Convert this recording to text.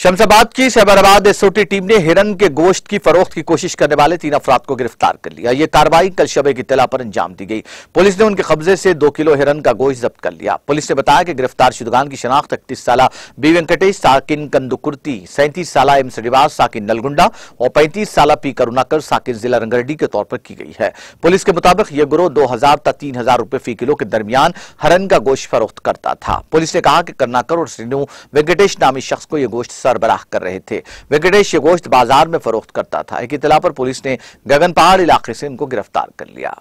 शमशाबाद की सहबराबाद SOT team ने हिरन के गोश्त की फरोख्त की कोशिश करने वाले तीन अफराद को गिरफ्तार कर लिया यह कार्रवाई कल शबे की तला पर अंजाम दी गई पुलिस ने उनके कब्जे से दो किलो हिरन का गोश्त जब्त कर लिया पुलिस ने बताया कि गिरफ्तार शुदगान की शनाख्त इकतीस साल बी वेंकटेश साकिन कंदुकुर्ती सैंतीस साल एम श्रीवास साकिन नलगुंडा और पैंतीस साल पी करुणाकर साकिन जिला रंगरडी के तौर पर की गई है पुलिस के मुताबिक यह ग्रोह दो हजार तक तीन हजार रुपए फी किलो के दरमियान हरन का गोश्त फरोख्त करता था पुलिस ने कहा कि करुणाकर और श्रीनु वेंकटेश नामी शख्स को यह गोश्त सरबराह कर रहे थे वेंकटेश गोश्त बाजार में फरोख्त करता था एक इतला पर पुलिस ने गगन पहाड़ इलाके से इनको गिरफ्तार कर लिया